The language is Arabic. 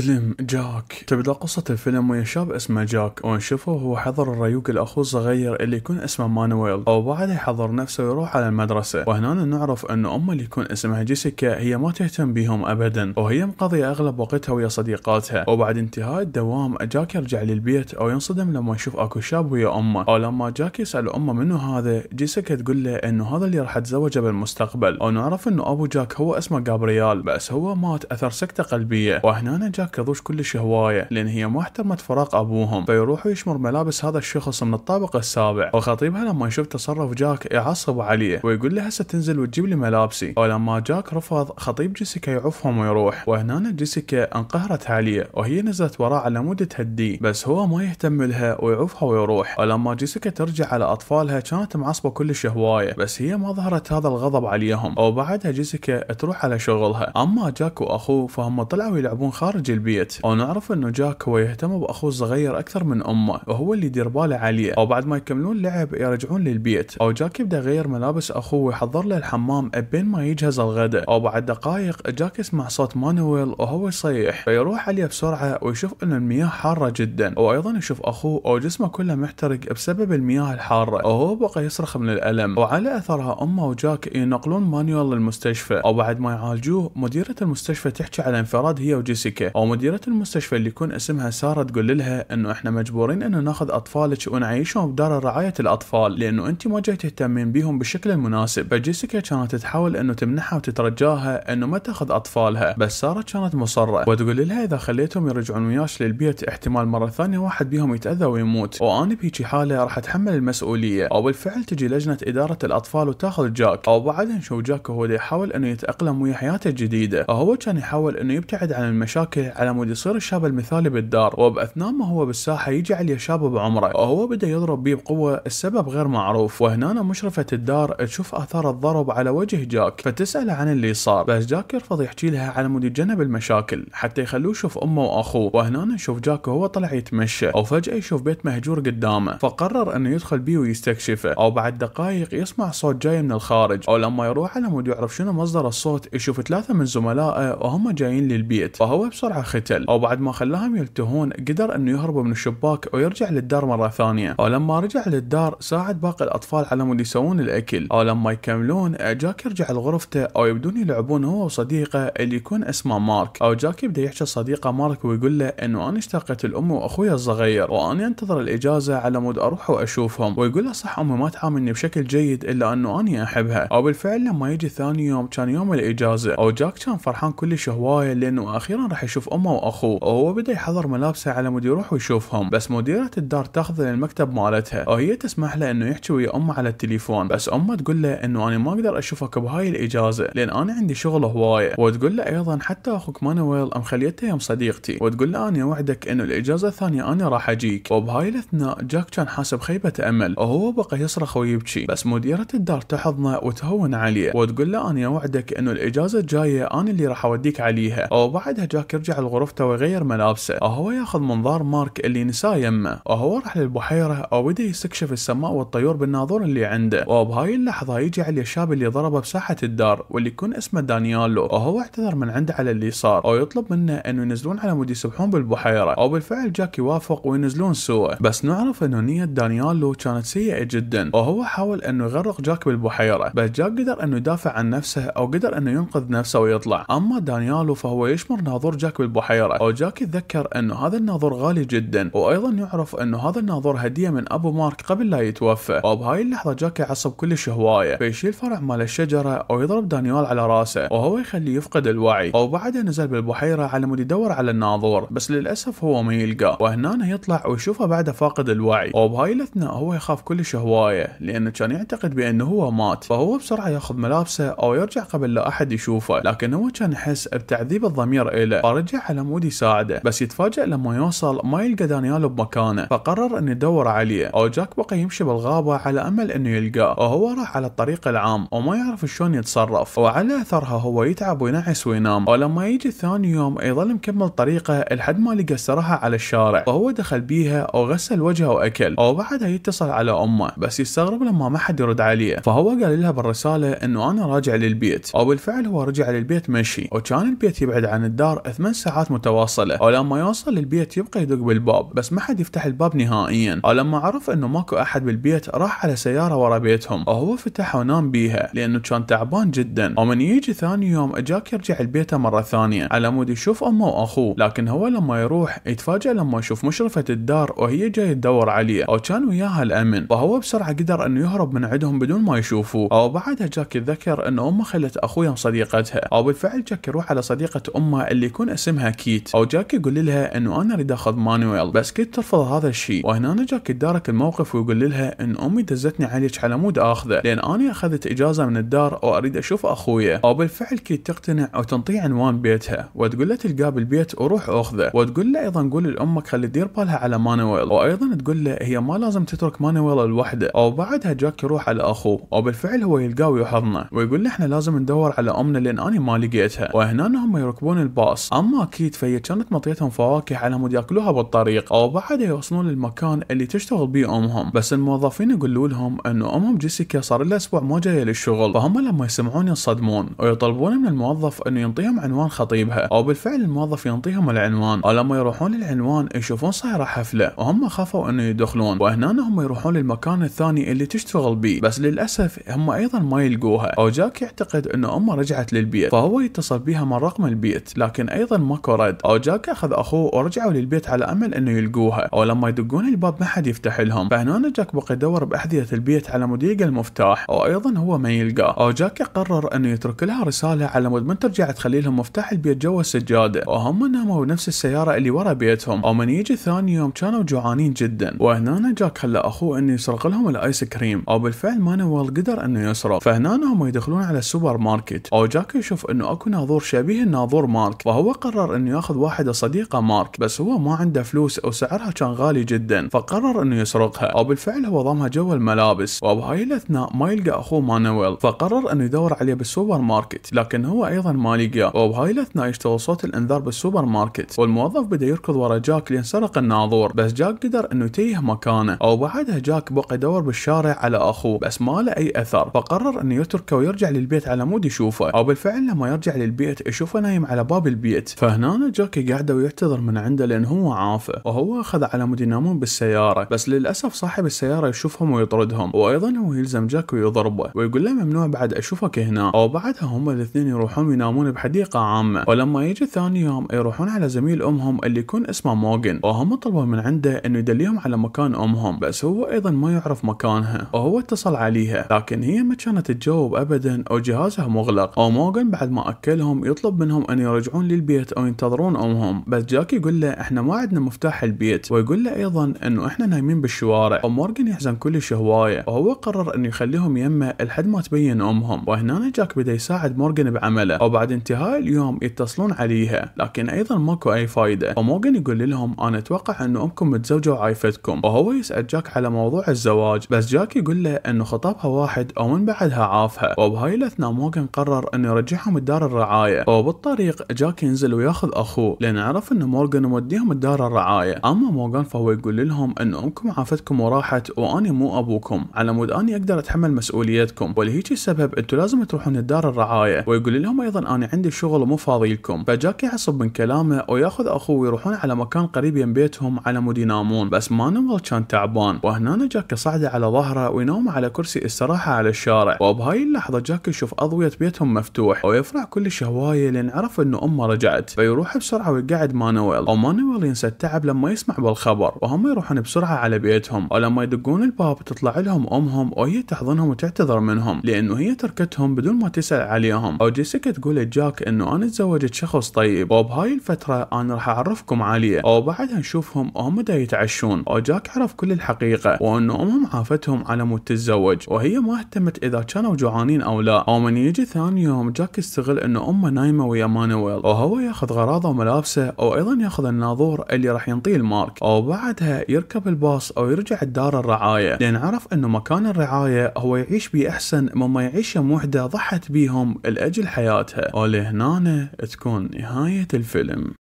فيلم جاك تبدأ قصة الفيلم ويا شاب اسمه جاك ونشوفه وهو حضر الريوق الأخوه الصغير اللي يكون اسمه مانويل بعد يحضر نفسه ويروح على المدرسة وهنا نعرف أن أمه اللي يكون اسمها جيسيكا هي ما تهتم بهم أبدا وهي مقضية أغلب وقتها ويا صديقاتها وبعد انتهاء الدوام جاك يرجع للبيت أو ينصدم لما يشوف أكو شاب ويا أمه أو لما جاك يسأل أمه منو هذا جيسيكا تقول له أنه هذا اللي راح تزوجه بالمستقبل ونعرف أنه أبو جاك هو اسمه جابريال بس هو مات أثر سكتة قلبية وهنا جاك كذوش كلش هواية لأن هي ما احتمت فراق أبوهم فيروحوا يشمر ملابس هذا الشخص من الطابق السابع وخطيبها لما يشوف تصرف جاك يعصب عليه ويقول له هسه تنزل وتجيب لي ملابسي ولما جاك رفض خطيب جيسيكا يعفهم ويروح وهنا جيسيكا انقهرت عليه وهي نزلت وراه على مدة تهديه بس هو ما يهتم لها ويعفها ويروح ولما جيسيكا ترجع على أطفالها كانت معصبة كلش هواية بس هي ما ظهرت هذا الغضب عليهم وبعدها جيسيكا تروح على شغلها أما جاك وأخوه فهم طلعوا يلعبون خارج البيت ونعرف انه جاك هو يهتم باخوه الصغير اكثر من امه وهو اللي يدير باله عليه او بعد ما يكملون لعب يرجعون للبيت او جاك يبدا يغير ملابس اخوه ويحضر له الحمام بين ما يجهز الغداء او بعد دقائق جاك يسمع صوت مانويل وهو يصيح فيروح عليه بسرعه ويشوف ان المياه حاره جدا وايضا يشوف اخوه او جسمه كله محترق بسبب المياه الحاره وهو بقى يصرخ من الالم وعلى اثرها امه وجاك ينقلون مانويل للمستشفى او بعد ما يعالجوه مديره المستشفى تحكي على انفراد هي وجيسيكا او مديرة المستشفى اللي يكون اسمها ساره تقول لها انه احنا مجبورين انه ناخذ اطفالك ونعيشهم بدار رعايه الاطفال لانه انت ما جاي تهتمين بيهم بالشكل المناسب فجيسيكا كانت تحاول انه تمنحها وتترجاها انه ما تاخذ اطفالها بس ساره كانت مصره وتقول لها اذا خليتهم يرجعون وياش للبيت احتمال مره ثانيه واحد بيهم يتاذى ويموت وانا بهيجي حاله راح اتحمل المسؤوليه او بالفعل تجي لجنه اداره الاطفال وتاخذ جاك او بعدها نشوف جاك وهو يحاول انه يتاقلم ويا حياته الجديده وهو كان يحاول انه يبتعد عن المشاكل عليه على مود يصير الشاب المثالي بالدار وباثناء ما هو بالساحه يجي عليه شاب بعمره وهو بدا يضرب بيه بقوه السبب غير معروف وهنا مشرفه الدار تشوف اثار الضرب على وجه جاك فتساله عن اللي صار بس جاك يرفض يحكي لها على مود يتجنب المشاكل حتى يخلوه يشوف امه واخوه وهنا نشوف جاك وهو طلع يتمشى او فجاه يشوف بيت مهجور قدامه فقرر انه يدخل بيه ويستكشفه او بعد دقائق يسمع صوت جاي من الخارج او لما يروح على مود يعرف شنو مصدر الصوت يشوف ثلاثه من زملائه وهم جايين للبيت فهو بسرعه بسرعه ختل او بعد ما خلاهم يلتهون قدر انه يهرب من الشباك ويرجع للدار مره ثانيه او لما رجع للدار ساعد باقي الاطفال على مود يسوون الاكل او لما يكملون جاك يرجع لغرفته او يبدون يلعبون هو وصديقه اللي يكون اسمه مارك او جاك يبدا يحكي صديقه مارك ويقول له انه انا اشتقت الام واخوي الصغير وانا انتظر الاجازه على مود اروح واشوفهم ويقول له صح امي ما تعاملني بشكل جيد الا انه اني احبها او بالفعل لما يجي ثاني يوم كان يوم الاجازه او جاك كان فرحان كلش هوايه لانه اخيرا راح يشوف يشوف امه واخوه وهو بدا يحضر ملابسه على مود يروح ويشوفهم بس مديرة الدار تاخذه للمكتب مالتها وهي تسمح له انه يحكي ويا امه على التليفون بس امه تقول له انه انا ما اقدر اشوفك بهاي الاجازه لان انا عندي شغل هوايه وتقول له ايضا حتى اخوك مانويل ام خليته يم صديقتي وتقول له انا وعدك انه الاجازه الثانيه انا راح اجيك وبهاي الاثناء جاك كان حاسب خيبه امل وهو بقى يصرخ ويبكي بس مديرة الدار تحضنه وتهون عليه وتقول له انا وعدك انه الاجازه الجايه انا اللي راح اوديك عليها وبعدها جاك يرجع رجع غرفته ويغير ملابسه وهو ياخذ منظار مارك اللي نساه يمه وهو راح للبحيرة وبدأ يستكشف السماء والطيور بالناظور اللي عنده وبهاي اللحظة يجي على الشاب اللي ضربه بساحة الدار واللي يكون اسمه دانيالو وهو اعتذر من عنده على اللي صار ويطلب منه انه ينزلون على مود يسبحون بالبحيرة وبالفعل جاك يوافق وينزلون سوا بس نعرف انه نية دانيالو كانت سيئة جدا وهو حاول انه يغرق جاك بالبحيرة بس جاك قدر انه يدافع عن نفسه او قدر انه ينقذ نفسه ويطلع اما دانيالو فهو يشمر ناظور جاك البحيرة أوجاكي تذكر أنه هذا الناظور غالي جدا وأيضا يعرف أنه هذا الناظور هدية من أبو مارك قبل لا يتوفى وبهاي اللحظة جاكي عصب كلش هواية فيشيل فرع مال الشجرة ويضرب دانيال على راسه وهو يخليه يفقد الوعي وبعدها نزل بالبحيرة على مود يدور على الناظور بس للأسف هو ما يلقاه وهنا يطلع ويشوفه بعده فاقد الوعي وبهاي الأثناء هو يخاف كلش هواية لأنه كان يعتقد بأنه هو مات فهو بسرعة ياخذ ملابسه أو يرجع قبل لا أحد يشوفه لكن هو كان يحس بتعذيب الضمير إله فرجع يتفاجئ على مود يساعده بس يتفاجئ لما يوصل ما يلقى دانيال بمكانه فقرر انه يدور عليه او جاك بقى يمشي بالغابة على امل انه يلقاه وهو راح على الطريق العام وما يعرف شلون يتصرف وعلى اثرها هو يتعب وينعس وينام ولما يجي ثاني يوم يظل مكمل طريقه لحد ما لقى استراحة على الشارع وهو دخل بيها وغسل وجهه واكل وبعدها يتصل على امه بس يستغرب لما ما حد يرد عليه فهو قال لها بالرسالة انه انا راجع للبيت وبالفعل هو رجع للبيت مشي وكان البيت يبعد عن الدار ثمان ساعات متواصلة ولما يوصل للبيت يبقى يدق بالباب بس ما حد يفتح الباب نهائيا ولما عرف انه ماكو احد بالبيت راح على سيارة ورا بيتهم وهو فتح ونام بيها لانه كان تعبان جدا ومن يجي ثاني يوم اجاك يرجع لبيته مرة ثانية على مود يشوف امه واخوه لكن هو لما يروح يتفاجأ لما يشوف مشرفة الدار وهي جاية تدور عليه او كان وياها الامن وهو بسرعة قدر انه يهرب من عندهم بدون ما يشوفوه او بعدها جاك يتذكر انه امه خلت اخوه صديقتها او بالفعل جاك يروح على صديقة امه اللي يكون اسمها كيت او جاك يقول لها انه انا اريد اخذ مانويل بس كيت ترفض هذا الشيء وهنا جاك يدارك الموقف ويقول لها ان امي دزتني عليك على مود اخذه لان انا اخذت اجازه من الدار واريد اشوف اخويا او بالفعل كيت تقتنع وتنطيه عنوان بيتها وتقول له تلقاه بالبيت وروح اخذه وتقول له ايضا قول لامك خلي تدير بالها على مانويل وايضا تقول له هي ما لازم تترك مانويل لوحده او بعدها جاك يروح على اخوه وبالفعل هو يلقاه ويحضنه ويقول له احنا لازم ندور على امنا لان انا ما لقيتها وهنا هم يركبون الباص اما أما أكيد فهي كانت مطيتهم فواكه على مود ياكلوها بالطريق أو بعدها يوصلون للمكان اللي تشتغل بيه أمهم بس الموظفين يقولوا لهم أنه أمهم جيسيكا صار لها أسبوع مو جاية للشغل فهم لما يسمعون ينصدمون ويطلبون من الموظف أنه ينطيهم عنوان خطيبها أو بالفعل الموظف ينطيهم العنوان أو لما يروحون للعنوان يشوفون صايرة حفلة وهم خافوا أنه يدخلون وهنا هم يروحون للمكان الثاني اللي تشتغل بيه بس للأسف هم أيضا ما يلقوها أو جاك يعتقد أنه أمه رجعت للبيت فهو يتصل بها من رقم البيت لكن أيضا ماكو رد او جاك اخذ اخوه ورجعوا للبيت على امل انه يلقوها او لما يدقون الباب ما حد يفتح لهم فهنا جاك بقى يدور باحذيه البيت على مضيق المفتاح ايضا هو ما يلقاه او جاك قرر انه يترك لها رساله على مود من ترجع تخلي لهم مفتاح البيت جوا السجاده وهم ناموا بنفس السياره اللي ورا بيتهم او من يجي ثاني يوم كانوا جوعانين جدا وهنا جاك خلى اخوه انه يسرق لهم الايس كريم او بالفعل مانويل قدر انه يسرق فهنا هم يدخلون على السوبر ماركت او جاك يشوف انه اكو ناظور شبيه الناظور مارك وهو قرر قرر انه ياخذ واحده صديقه مارك بس هو ما عنده فلوس او سعرها كان غالي جدا فقرر انه يسرقها او بالفعل هو ضمها جوا الملابس وبهاي الاثناء ما يلقى اخوه مانويل فقرر انه يدور عليه بالسوبر ماركت لكن هو ايضا ما لقاه وبهاي الاثناء يشتغل صوت الانذار بالسوبر ماركت والموظف بدا يركض ورا جاك لينسرق الناظور بس جاك قدر انه يتيه مكانه او بعدها جاك بقى يدور بالشارع على اخوه بس ما له اي اثر فقرر انه يتركه ويرجع للبيت على مود يشوفه او بالفعل لما يرجع للبيت يشوفه نايم على باب البيت فهنا جاكي قاعده ويعتذر من عنده لان هو عافه وهو اخذ على مود ينامون بالسياره بس للاسف صاحب السياره يشوفهم ويطردهم وايضا هو يلزم جاك ويضربه ويقول له ممنوع بعد اشوفك هنا او بعدها هم الاثنين يروحون ينامون بحديقه عامه ولما يجي ثاني يوم يروحون على زميل امهم اللي يكون اسمه موغن وهم طلبوا من عنده انه يدليهم على مكان امهم بس هو ايضا ما يعرف مكانها وهو اتصل عليها لكن هي ما كانت تجاوب ابدا او جهازها مغلق او موغن بعد ما اكلهم يطلب منهم ان يرجعون للبيت او ينتظرون امهم بس جاك يقول له احنا ما عندنا مفتاح البيت ويقول له ايضا انه احنا نايمين بالشوارع ومورجن يحزن كلش هوايه وهو قرر انه يخليهم يمه لحد ما تبين امهم وهنا جاك بدا يساعد مورجن بعمله وبعد انتهاء اليوم يتصلون عليها لكن ايضا ماكو اي فايده ومورجن يقول لهم انا اتوقع انه امكم متزوجه وعايفتكم وهو يسال جاك على موضوع الزواج بس جاك يقول له انه خطابها واحد او من بعدها عافها وبهاي الاثناء مورجن قرر انه يرجعهم الدار الرعايه وبالطريق جاك ينزل ويا وياخذ اخوه لان عرف ان مورغان موديهم الدار الرعايه اما مورغان فهو يقول لهم ان امكم عافتكم وراحت واني مو ابوكم على مود اني اقدر اتحمل مسؤوليتكم ولهيك السبب انتم لازم تروحون الدار الرعايه ويقول لهم ايضا انا عندي شغل ومو فاضي لكم فجاك يعصب من كلامه وياخذ اخوه ويروحون على مكان قريب من بيتهم على مود ينامون بس ما نمر كان تعبان وهنا جاك صعد على ظهره وينام على كرسي استراحه على الشارع وبهاي اللحظه جاك يشوف اضويه بيتهم مفتوح ويفرح كلش هوايه لان عرف انه امه رجعت فيروح بسرعه ويقعد مانويل ومانويل ينسى التعب لما يسمع بالخبر وهم يروحون بسرعه على بيتهم ولما يدقون الباب تطلع لهم امهم وهي تحضنهم وتعتذر منهم لانه هي تركتهم بدون ما تسال عليهم او جيسيكا تقول لجاك انه انا تزوجت شخص طيب وبهاي الفتره انا راح اعرفكم عليه وبعدها نشوفهم وهم دا يتعشون وجاك عرف كل الحقيقه وانه امهم عافتهم على مود تتزوج وهي ما اهتمت اذا كانوا جوعانين او لا من يجي ثاني يوم جاك يستغل انه امه نايمه ويا مانويل وهو ياخذ غراضه وملابسه او ايضا ياخذ الناظور اللي راح ينطيه المارك او بعدها يركب الباص او يرجع الدار الرعايه لان عرف انه مكان الرعايه هو يعيش بيه احسن مما يعيش يوم وحده ضحت بيهم لاجل حياتها ولهنا تكون نهايه الفيلم